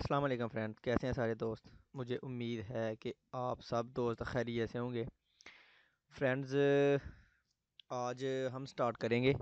अस्सलाम वालेकुम फ्रेंड कैसे हैं सारे दोस्त मुझे उम्मीद है कि आप सब दोस्त खैरियत से होंगे फ्रेंड्स आज हम स्टार्ट करेंगे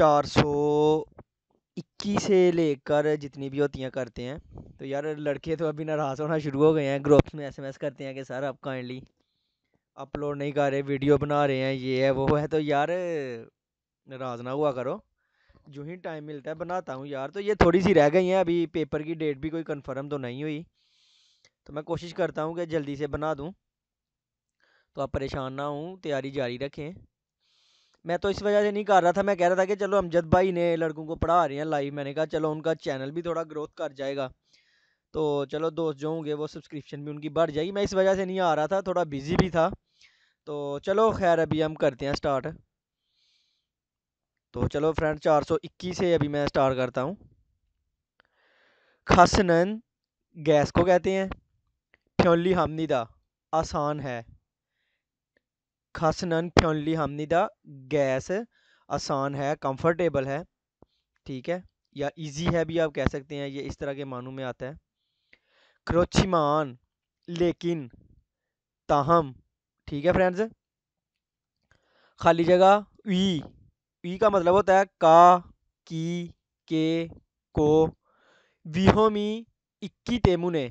421 से लेकर जितनी भी होती हैं करते हैं तो यार लड़के तो अभी नाराज़ होना शुरू हो गए हैं ग्रुप्स में एसएमएस करते हैं कि सर आप काइंडली अपलोड नहीं कर रहे वीडियो बना रहे हैं ये है वो है तो यार नाराज़ ना हुआ करो जो ही टाइम मिलता है बनाता हूँ यार तो ये थोड़ी सी रह गई हैं अभी पेपर की डेट भी कोई कंफर्म तो नहीं हुई तो मैं कोशिश करता हूँ कि जल्दी से बना दूँ तो आप परेशान ना हों तैयारी जारी रखें मैं तो इस वजह से नहीं कर रहा था मैं कह रहा था कि चलो अमजद भाई ने लड़कों को पढ़ा रहे हैं लाइव मैंने कहा चलो उनका चैनल भी थोड़ा ग्रोथ कर जाएगा तो चलो दोस्त जो होंगे वो सब्सक्रिप्शन भी उनकी बढ़ जाएगी मैं इस वजह से नहीं आ रहा था थोड़ा बिज़ी भी था तो चलो खैर अभी हम करते हैं स्टार्ट तो चलो फ्रेंड 421 से अभी मैं स्टार्ट करता हूँ खसनन गैस को कहते हैं फ्योनली हमनीदा आसान है खसनन फ्योनली हमनीदा गैस आसान है कंफर्टेबल है ठीक है या इजी है भी आप कह सकते हैं ये इस तरह के मानू में आता है क्रोचिमान लेकिन ताहम ठीक है फ्रेंड्स खाली जगह वी पी का मतलब होता है का की के को मी इक्की ने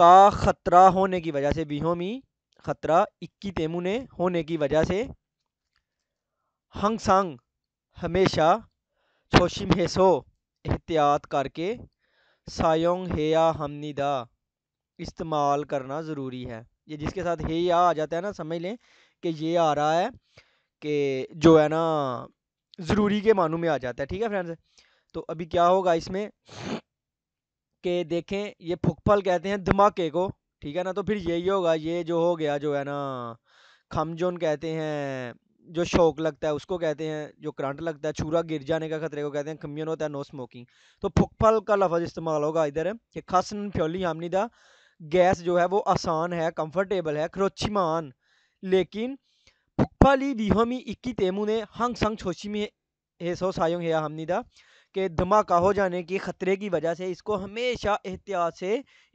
का ख़तरा होने की वजह से मी ख़तरा इक्की ने होने की वजह से हंगसांग हमेशा छोशिम हेसो एहतियात करके सायोंग हे या हमनिदा इस्तेमाल करना ज़रूरी है ये जिसके साथ हे या आ जाता है ना समझ लें कि ये आ रहा है के जो है ना ज़रूरी के मानों में आ जाता है ठीक है फ्रेंड्स तो अभी क्या होगा इसमें कि देखें ये फुकफल कहते हैं धमाके को ठीक है ना तो फिर यही होगा ये जो हो गया जो है ना खमजोन कहते हैं जो शौक लगता है उसको कहते हैं जो करंट लगता है छूरा गिर जाने का खतरे को कहते हैं खमियन होता है नो स्मोकिंग तो फुकफल का लफज इस्तेमाल होगा इधर कि खसन फ्योली हमनिदा गैस जो है वो आसान है कंफर्टेबल है खरोचीमान लेकिन इक्की हंग 북팔이 위험이 있기 때문에 항상 조심해서 사용해야 합니다 कि धमाका हो जाने के ख़तरे की वजह से इसको हमेशा एहतियात से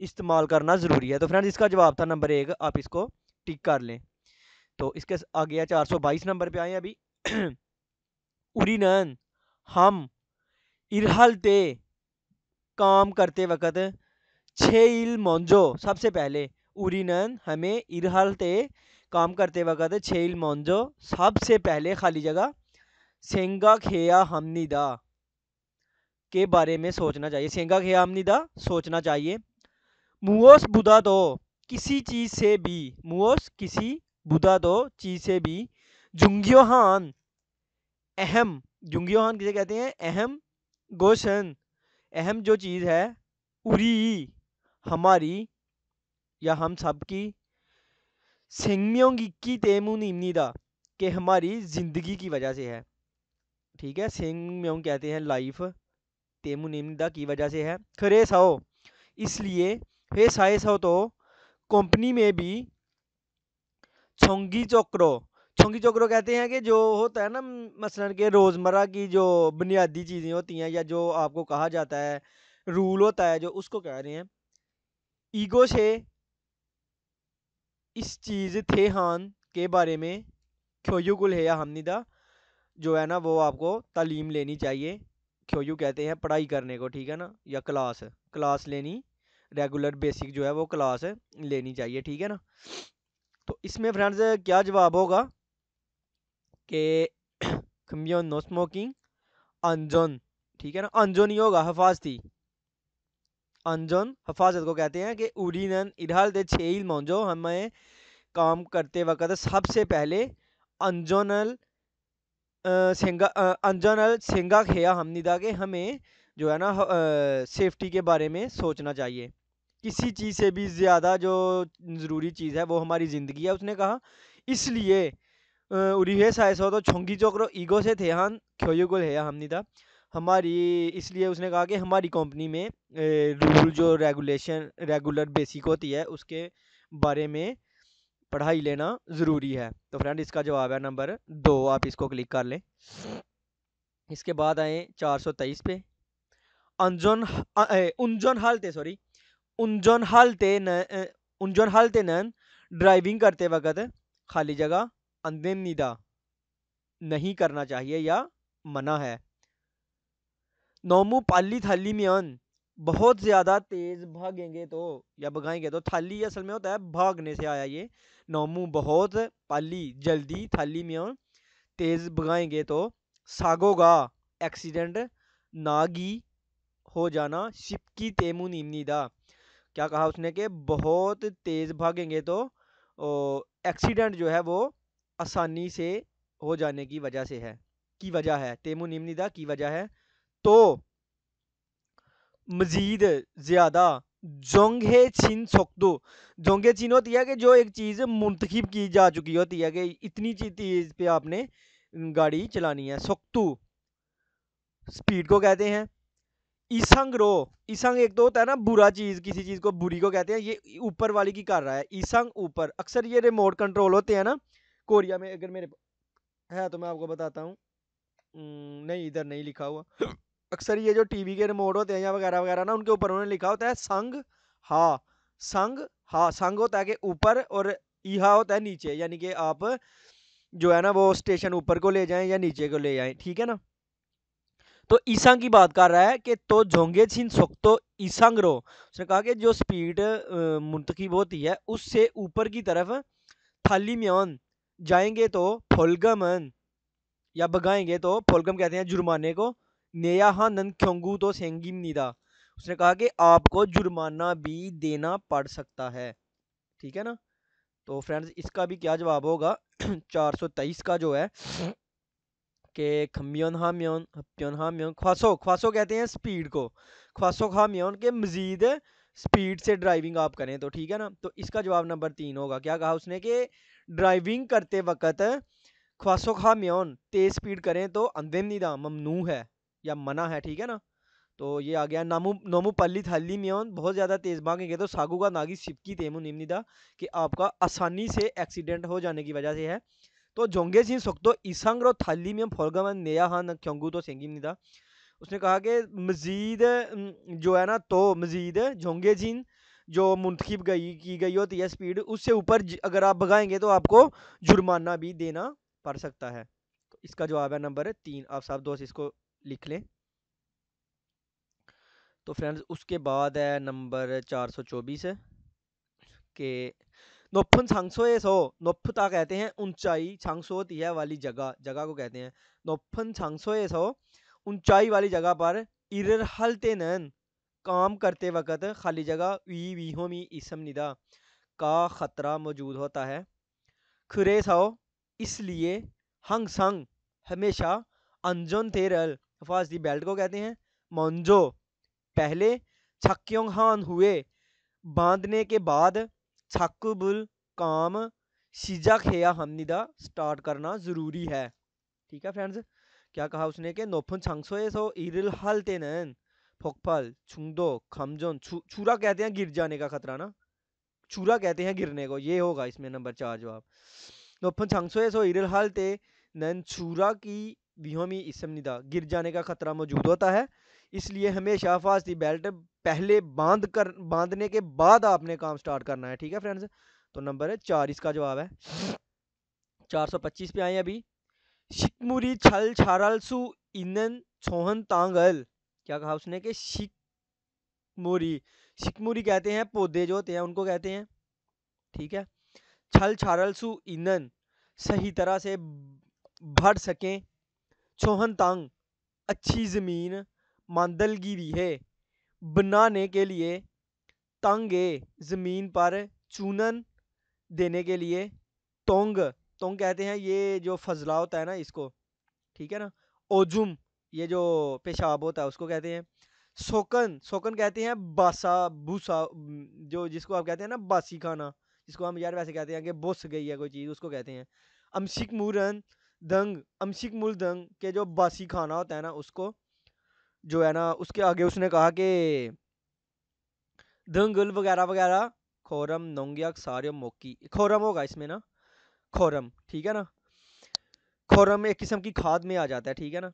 इस्तेमाल करना ज़रूरी है तो फ्रेंड्स इसका जवाब था नंबर एक आप इसको टिक कर लें तो इसके आगे है चार सौ बाईस नंबर पे आए अभी उरिनन हम इरहलते काम करते वक्त छः इल मोंजो सबसे पहले उरिनन हमें इरहलते काम करते वक़्त छेल मोन्जो सबसे पहले खाली जगह सेंगा खेया हमनीदा के बारे में सोचना चाहिए सेंगा खेया हमनीदा सोचना चाहिए मुओस बुदा दो तो किसी चीज़ से भी मुओस किसी बुदा दो तो चीज़ से भी जुंगियोहान अहम जुंगियोहान किसे कहते हैं अहम गोशन अहम जो चीज़ है उरी हमारी या हम सब की 생명이 있기 때문입니다 के हमारी ज़िंदगी की वजह से है ठीक है सेंगम्योंग कहते हैं लाइफ तेमुनिमदा की वजह से है खरे साओ इसलिए हे साए साओ तो कंपनी में भी छोंगी चोकरो छोंगी चोकरो कहते हैं कि जो होता है ना मसलन के रोज़मर्रा की जो बुनियादी चीज़ें होती हैं या जो आपको कहा जाता है रूल होता है जो उसको कह रहे हैं ईगो से इस चीज़ थे हान के बारे में खोयुगुल है हमनिदा जो है ना वो आपको तालीम लेनी चाहिए खोयू कहते हैं पढ़ाई करने को ठीक है ना या क्लास क्लास लेनी रेगुलर बेसिक जो है वो क्लास लेनी चाहिए ठीक है ना तो इसमें फ्रेंड्स क्या जवाब होगा कि खमियोन नो स्मोकिंग अनजोन ठीक है ना अनजोन ही होगा हफाजती अनजोन हफाजत को कहते हैं कि उरीन इरहाल दे छे इल मौजो हमें काम करते वक़्त सबसे पहले अंजोनल सेंगा अंजोनल सेंगा खेया था कि हमें जो है ना सेफ्टी के बारे में सोचना चाहिए किसी चीज़ से भी ज़्यादा जो ज़रूरी चीज़ है वो हमारी ज़िंदगी है उसने कहा इसलिए उरिहे सायसो तो छोंगी चोकरो ईगो से थे हान ख्योयुगुल है था हमारी इसलिए उसने कहा कि हमारी कंपनी में रूल जो रेगुलेशन रेगुलर बेसिक होती है उसके बारे में पढ़ाई लेना ज़रूरी है तो फ्रेंड इसका जवाब है नंबर दो आप इसको क्लिक कर लें इसके बाद आए चार सौ तेईस पे अंजोन उनजोन हालते सॉरी उनजोन हालते न उनजोन हालते नन ड्राइविंग करते वक्त खाली जगह अंदे निदा नहीं करना चाहिए या मना है नोमू पाली थाली मियन बहुत ज़्यादा तेज़ भागेंगे तो या भगाएंगे तो थाली असल में होता है भागने से आया ये नोमू बहुत पाली जल्दी थाली में तेज़ भगाएंगे तो सागोगा एक्सीडेंट नागी हो जाना शिपकी तेमू दा क्या कहा उसने कि बहुत तेज़ भागेंगे तो एक्सीडेंट जो है वो आसानी से हो जाने की वजह से है की वजह है तेमू दा की वजह है तो मज़ीद ज़्यादा जोंगे छीन सकदो जोंगे छीन होती है कि जो एक चीज़ मुंतखब की जा चुकी होती है कि इतनी चीज़ पे आपने गाड़ी चलानी है सकतु स्पीड को कहते हैं ईसंग रो ईसंग एक तो होता है ना बुरा चीज़ किसी चीज़ को बुरी को कहते हैं ये ऊपर वाली की कर रहा है ईसंग ऊपर अक्सर ये रिमोट कंट्रोल होते हैं ना कोरिया में अगर मेरे है तो मैं आपको बताता हूँ नहीं इधर नहीं लिखा हुआ अक्सर ये जो टीवी के रिमोट होते हैं या वगैरह वगैरह ना उनके ऊपर उन्होंने लिखा होता है संग हा संग हा संग होता है कि ऊपर और ईहा होता है नीचे यानी कि आप जो है ना वो स्टेशन ऊपर को ले जाएं या नीचे को ले जाएं ठीक है ना तो ईसंग की बात कर रहा है कि तो झोंगे छिन सोख्तो ईसंग रो उसने कहा कि जो स्पीड मुंतखब होती है उससे ऊपर की तरफ थाली म्योन जाएंगे तो फोलगमन या भगाएंगे तो फोलगम कहते हैं जुर्माने को नेया हा नन ख्योंगू तो सेंगी निदा उसने कहा कि आपको जुर्माना भी देना पड़ सकता है ठीक है ना तो फ्रेंड्स इसका भी क्या जवाब होगा चार सौ तेईस का जो है कि खम्योन हा म्योन हप्योन हा म्योन ख्वासो ख्वासो कहते हैं स्पीड को ख्वासो खा म्योन के मज़ीद स्पीड से ड्राइविंग आप करें तो ठीक है ना तो इसका जवाब नंबर तीन होगा क्या कहा उसने कि ड्राइविंग करते वक्त ख्वासो खा म्योन तेज़ स्पीड करें तो अंधे निदा ममनू है या मना है ठीक है ना तो ये आ गया नामू नोमू पल्ली थाली मियोन बहुत ज़्यादा तेज़ भागेंगे तो सागू का नागी सिपकी तेमू निमनिदा कि आपका आसानी से एक्सीडेंट हो जाने की वजह से है तो जोंगे सिंह सुखतो ईसंग रो थल्ली मियम फोरगम नया हान क्योंगू तो सेंगी निदा उसने कहा कि मज़ीद जो है ना तो मज़ीद जोंगे सिंह जो मुंतखब गई की गई होती है स्पीड उससे ऊपर अगर आप भगाएंगे तो आपको जुर्माना भी देना पड़ सकता है तो इसका जवाब है नंबर तीन आप साहब दोस्त इसको लिख लें तो फ्रेंड्स उसके बाद है नंबर चार सौ चौबीस के नोफन छांगसो ए सो नोफता कहते हैं ऊंचाई छांगसो होती है वाली जगह जगह को कहते हैं नोफन छांगसो ए सो ऊंचाई वाली जगह पर इरहल तेनन काम करते वक्त खाली जगह वी वी मी इसम निदा का ख़तरा मौजूद होता है खुरे सो इसलिए हंग संग हमेशा अनजोन तेरल फर्स्ट ये बेल्ट को कहते हैं मोन्जो पहले छक्योंगहान हुए बांधने के बाद छक्बुल काम शीजा खेया हमनिदा स्टार्ट करना ज़रूरी है ठीक है फ्रेंड्स क्या कहा उसने कि नोफन सो इरिल हल तेनन फोकफल छुंगदो खमजोन छू छूरा कहते हैं गिर जाने का खतरा ना छूरा कहते हैं गिरने को ये होगा इसमें नंबर चार जवाब नोफन सो इरिल हल ते नन छूरा की वीहमी इसमनिदा गिर जाने का ख़तरा मौजूद होता है इसलिए हमेशा हिफाजती बेल्ट पहले बांध कर बांधने के बाद आपने काम स्टार्ट करना है ठीक है फ्रेंड्स तो नंबर है चार इसका जवाब है चार सौ पच्चीस पे आए अभी शिकमुरी छल छारलसु इनन सोहन तांगल क्या कहा उसने कि शिकमुरी शिकमुरी कहते हैं पौधे जो होते हैं उनको कहते हैं ठीक है छल छारलसु इनन सही तरह से भर सकें छोहनतांग अच्छी ज़मीन भी है बनाने के लिए तांगे ज़मीन पर चूनन देने के लिए तोंग तोंग कहते हैं ये जो फजला होता है ना इसको ठीक है ना ओजुम ये जो पेशाब होता है उसको कहते हैं सोकन सोकन कहते हैं बासा भूसा जो जिसको आप कहते हैं ना बासी खाना जिसको हम यार वैसे कहते हैं कि बोस गई है कोई चीज़ उसको कहते हैं अमशिक मूरन दंग अमसिक मुल दंग के जो बासी खाना होता है ना उसको जो है ना उसके आगे उसने कहा कि दंगल वगैरह वगैरह खोरम नोंगयाक सारे मोकी खोरम होगा इसमें ना खोरम ठीक है ना खोरम एक किस्म की खाद में आ जाता है ठीक है ना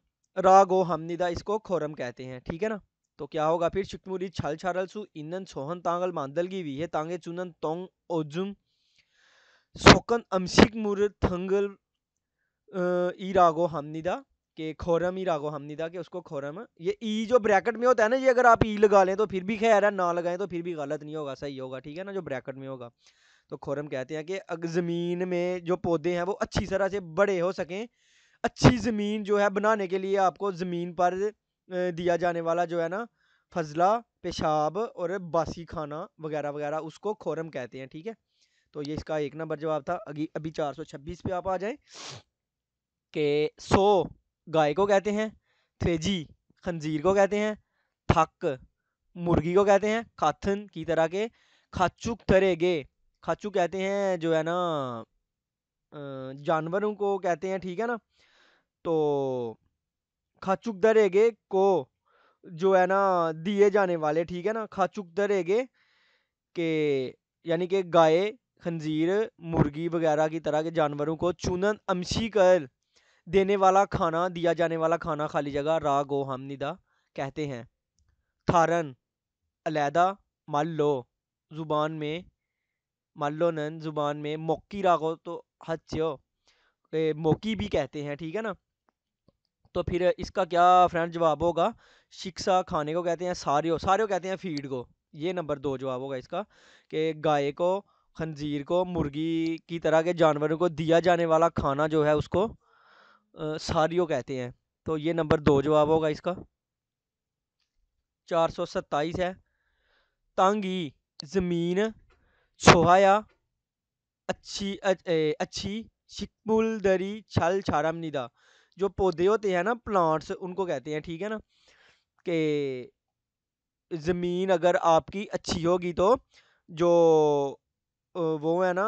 रागो हमनिदा इसको खोरम कहते हैं ठीक है ना तो क्या होगा फिर शिकमुरी छल छारल सु इनन सोहन तांगल मांदल की भी है तांगे चुनन तोंग ओजुम सोकन अमसिक मुर थंगल ई रागो हमनिदा के खोरम ई रागो हमनिदा कि उसको खोरम ये ई जो ब्रैकेट में होता है ना ये अगर आप ई लगा लें तो फिर भी खैर है ना लगाएं तो फिर भी गलत नहीं होगा सही होगा ठीक है ना जो ब्रैकेट में होगा तो खोरम कहते हैं कि अगर ज़मीन में जो पौधे हैं वो अच्छी तरह से बड़े हो सकें अच्छी ज़मीन जो है बनाने के लिए आपको ज़मीन पर दिया जाने वाला जो है ना फजला पेशाब और बासी खाना वगैरह वगैरह उसको खोरम कहते हैं ठीक है तो ये इसका एक नंबर जवाब था अभी अभी चार सौ छब्बीस पे आप आ जाएं कि सो गाय को कहते हैं थ्रेजी खंजीर को कहते हैं थक मुर्गी को कहते हैं खाथन की तरह के खाचुक थरेगे खाचू कहते हैं जो है ना जानवरों को कहते हैं ठीक है ना तो खाचुक दरेगे को जो है ना दिए जाने वाले ठीक है ना खाचुक दरेगे के यानी कि गाय खंजीर मुर्गी वगैरह की तरह के जानवरों को चुनन अमशी कर देने वाला खाना दिया जाने वाला खाना खाली जगह रा गो हम निदा कहते हैं थारन अलहदा मल्लो ज़ुबान में मल्लोनन ज़ुबान में मोकी रागो तो हच्यो मोकी भी कहते हैं ठीक है ना तो फिर इसका क्या फ्रेंड जवाब होगा शिक्षा खाने को कहते हैं सारियो सारे कहते हैं फीड को ये नंबर दो जवाब होगा इसका कि गाय को खंजीर को मुर्गी की तरह के जानवरों को दिया जाने वाला खाना जो है उसको सारियों कहते हैं तो ये नंबर दो जवाब होगा इसका चार सौ सत्ताईस है तंगी ज़मीन छोहाया अच्छी ए, अच्छी शिकमुल दरी छल छारम निदा जो पौधे होते हैं ना प्लांट्स उनको कहते हैं ठीक है ना कि ज़मीन अगर आपकी अच्छी होगी तो जो वो है ना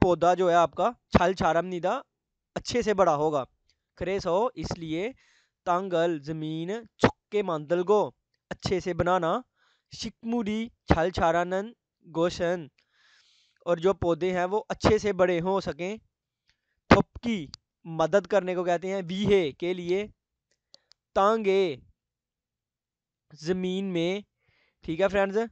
पौधा जो है आपका छल छारम निदा अच्छे से बड़ा होगा क्रेस हो इसलिए तांगल जमीन छुक्के मांदल को अच्छे से बनाना शिकमुरी छल छारानंद गोशन और जो पौधे हैं वो अच्छे से बड़े हो सकें थपकी मदद करने को कहते हैं वीहे के लिए तांगे ज़मीन में ठीक है फ्रेंड्स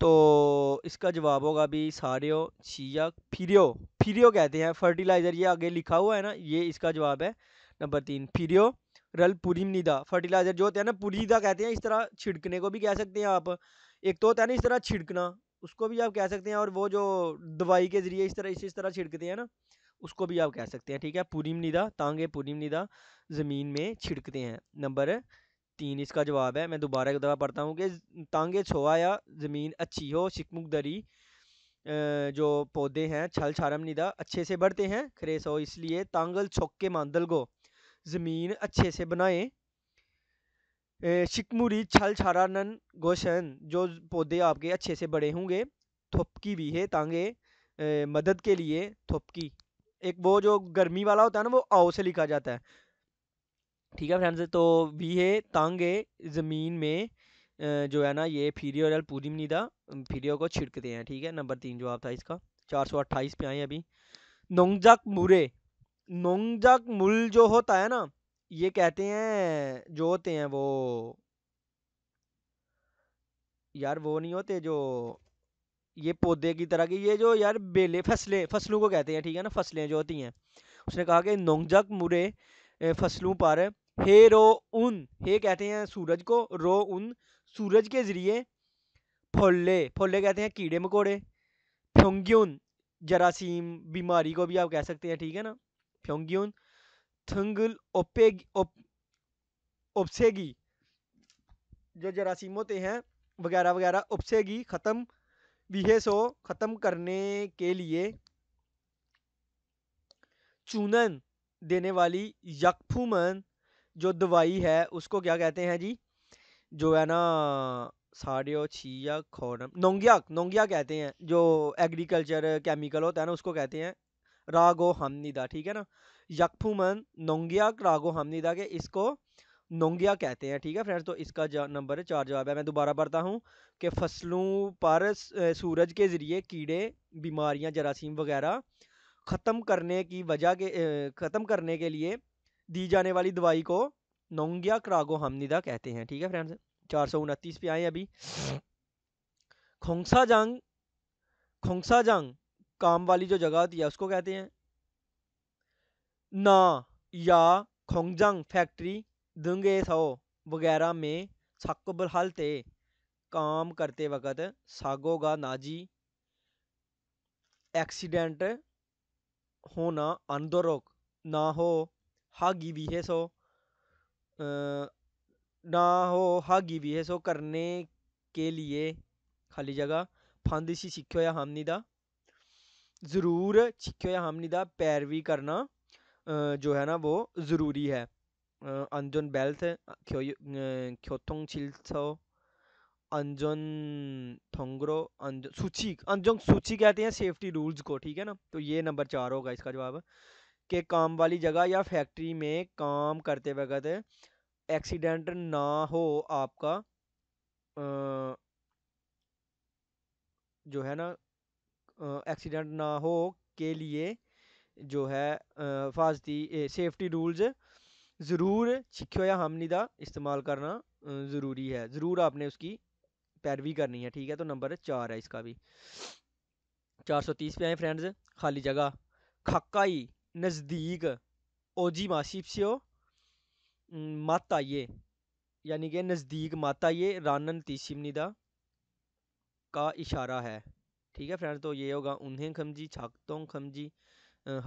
तो इसका जवाब होगा भी सारियो छिया फिरियो फिरियो कहते हैं फर्टिलाइज़र ये आगे लिखा हुआ है ना ये इसका जवाब है नंबर तीन फिरियो रल निदा फर्टिलाइज़र जो होता है ना पुरीदा कहते हैं इस तरह छिड़कने को भी कह सकते हैं आप एक तो होता है ना इस तरह छिड़कना उसको भी आप कह सकते हैं और वो जो दवाई के ज़रिए इस तरह इस, इस तरह छिड़कते हैं ना उसको भी आप कह सकते हैं ठीक है पुरी निदा तांगे पूरीम निदा ज़मीन में छिड़कते हैं नंबर तीन इसका जवाब है मैं दोबारा एक दफ़ा पढ़ता हूँ कि तांगे छोआ या ज़मीन अच्छी हो शिकमुक दरी जो पौधे हैं छल छारम निदा अच्छे से बढ़ते हैं खरेस हो इसलिए तांगल छोक के मांदल को ज़मीन अच्छे से बनाए शिकमुरी छल छारानन गोशन जो पौधे आपके अच्छे से बड़े होंगे थोपकी भी है तांगे मदद के लिए थोपकी एक वो जो गर्मी वाला होता है ना वो आओ से लिखा जाता है ठीक है फ्रेंड्स तो वी है तंग है ज़मीन में जो है ना ये फीरियो और था फीरियो को छिड़कते हैं ठीक है नंबर तीन जवाब था इसका चार सौ अट्ठाईस पे आए अभी नोंगजक मुरे नोंगजक मुल जो होता है ना ये कहते हैं जो होते हैं वो यार वो नहीं होते जो ये पौधे की तरह की ये जो यार बेले फसलें फसलों को कहते हैं ठीक है ना फसलें जो होती हैं उसने कहा कि नोंगजक मुरे फसलों पर हे रो उन हे कहते हैं सूरज को रो उन सूरज के ज़रिए फोले फोले कहते हैं कीड़े मकोड़े फ्योंग्यून जरासीम बीमारी को भी आप कह सकते हैं ठीक है ना फ्योंग्यून थंगल ओपेग ओपसेगी जो जरासीम होते हैं वगैरह वगैरह उपसेगी ख़त्म विहे सो ख़त्म करने के लिए चूनन देने वाली यकफूमन जो दवाई है उसको क्या कहते हैं जी जो है ना साढ़े छिया खोरम नोंगिया नोंगिया कहते हैं जो एग्रीकल्चर केमिकल होता है ना उसको कहते हैं रागो हमनीदा ठीक है ना यकफूमन नोंगिया रागो हमनीदा के इसको नोंगिया कहते हैं ठीक है फ्रेंड्स तो इसका नंबर चार जवाब है मैं दोबारा पढ़ता हूँ कि फसलों पर सूरज के ज़रिए कीड़े बीमारियाँ जरासीम वगैरह ख़त्म करने की वजह के ख़त्म करने के लिए दी जाने वाली दवाई को नोंगिया क्रागो हमनिदा कहते हैं ठीक है फ्रेंड्स चार सौ उनतीस पे आए अभी खोंसाजांग जंग काम वाली जो जगह होती है उसको कहते हैं ना या खोंगजंग फैक्ट्री दुंगे सो वगैरह में छक बहलते काम करते वक्त सागोगा नाजी एक्सीडेंट होना अनदोरोक ना हो हागी भी है सो ना हो हागी भी है सो करने के लिए खाली जगह सी सीखो या हामनी दा ज़रूर सीखो या हामनी दा पैरवी करना जो है ना वो ज़रूरी है अंजुन बेल्थ क्यो क्योथोंग छिल्सो अंजुन थोंगरो अंजुन सूची अंजुन सूची कहते हैं सेफ्टी रूल्स को ठीक है ना तो ये नंबर चार होगा इसका जवाब के काम वाली जगह या फैक्ट्री में काम करते वक़्त एक्सीडेंट ना हो आपका जो है ना एक्सीडेंट ना हो के लिए जो है हिफाजती सेफ्टी रूल्स ज़रूर सिक्खो या हमनी का इस्तेमाल करना ज़रूरी है ज़रूर आपने उसकी पैरवी करनी है ठीक है तो नंबर चार है इसका भी चार सौ तीस पे आए फ्रेंड्स खाली जगह खक्काई नज़दीक ओजी से मत आइए यानी कि नज़दीक आइए रानन तिशिमनिदा का इशारा है ठीक है फ्रेंड तो ये होगा उन्हें खमजी छाकतों खमजी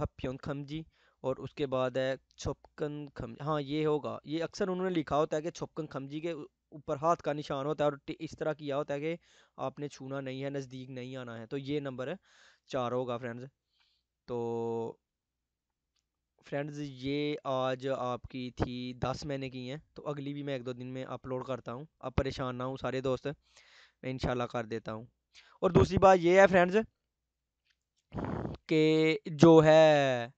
हप्यों खमजी और उसके बाद है छुपकन खम हाँ ये होगा ये अक्सर उन्होंने लिखा होता है कि छुपकन खमजी के ऊपर हाथ का निशान होता है और इस तरह किया होता है कि आपने छूना नहीं है नज़दीक नहीं आना है तो ये नंबर चार होगा फ्रेंड्स तो फ्रेंड्स ये आज आपकी थी दस महीने की हैं तो अगली भी मैं एक दो दिन में अपलोड करता हूँ अब परेशान ना हो सारे दोस्त मैं इनशाला कर देता हूँ और दूसरी बात ये है फ्रेंड्स के जो है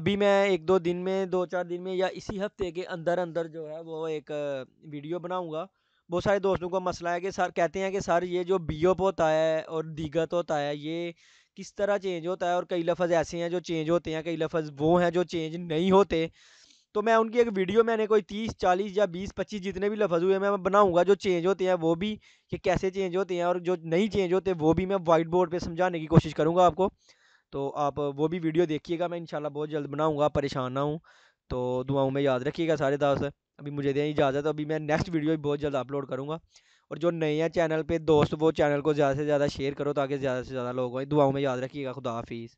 अभी मैं एक दो दिन में दो चार दिन में या इसी हफ्ते के अंदर अंदर जो है वो एक वीडियो बनाऊंगा बहुत सारे दोस्तों का मसला है कि सर कहते हैं कि सर ये जो बीओप होता है और दीगत होता है ये किस तरह चेंज होता है और कई लफ्ज़ ऐसे हैं जो चेंज होते हैं कई लफ्ज़ वो हैं जो चेंज नहीं होते तो मैं उनकी एक वीडियो मैंने कोई तीस चालीस या बीस पच्चीस जितने भी लफ्ज़ हुए मैं बनाऊंगा जो चेंज होते हैं वो भी कि कैसे चेंज होते हैं और जो नहीं चेंज होते वो भी मैं वाइट बोर्ड पर समझाने की कोशिश करूँगा आपको तो आप वो भी वीडियो देखिएगा मैं इनशाला बहुत जल्द बनाऊँगा परेशान ना हूँ तो दुआओं में याद रखिएगा सारे दास अभी मुझे दें इजाज़त अभी मैं नेक्स्ट वीडियो भी बहुत जल्द अपलोड करूँगा और जो नए हैं चैनल पे दोस्त वो चैनल को ज़्यादा से ज़्यादा शेयर करो ताकि ज़्यादा से ज़्यादा लोग दुआओं में याद रखिएगा खुदा हाफिज़